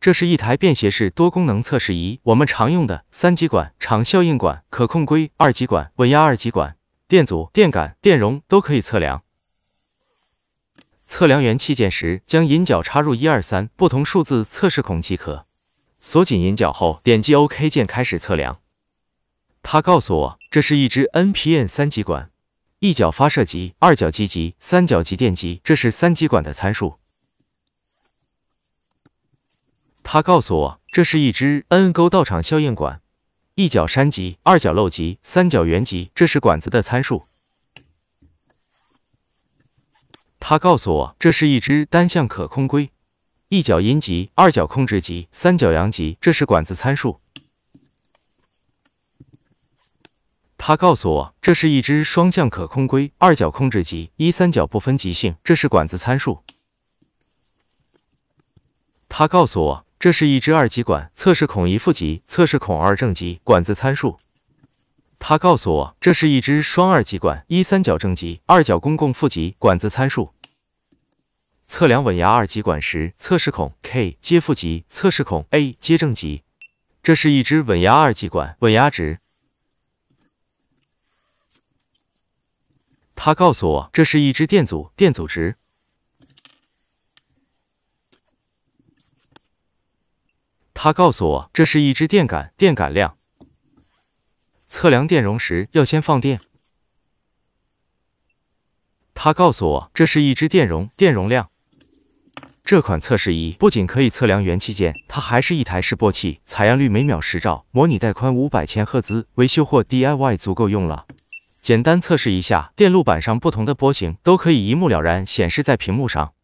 这是一台便携式多功能测试仪，我们常用的三极管、场效应管、可控硅、二极管、稳压二极管、电阻、电感、电容都可以测量。测量元器件时，将引脚插入一二三不同数字测试孔即可。锁紧引脚后，点击 OK 键开始测量。他告诉我，这是一只 NPN 三极管，一角发射极，二角基极，三角极电极。这是三极管的参数。他告诉我，这是一只 N 沟道场效应管，一角山极，二角漏极，三角圆极，这是管子的参数。他告诉我，这是一只单向可控硅，一角阴极，二角控制极，三角阳极，这是管子参数。他告诉我，这是一只双向可控硅，二角控制极，一三角不分极性，这是管子参数。他告诉我。这是一只二极管，测试孔一负极，测试孔二正极。管子参数。他告诉我，这是一只双二极管，一三角正极，二角公共负极。管子参数。测量稳压二极管时，测试孔 K 接负极，测试孔 A 接正极。这是一只稳压二极管，稳压值。他告诉我，这是一只电阻，电阻值。他告诉我，这是一只电感，电感量。测量电容时要先放电。他告诉我，这是一只电容，电容量。这款测试仪不仅可以测量元器件，它还是一台示波器，采样率每秒十兆，模拟带宽五百千赫兹，维修或 DIY 足够用了。简单测试一下，电路板上不同的波形都可以一目了然显示在屏幕上。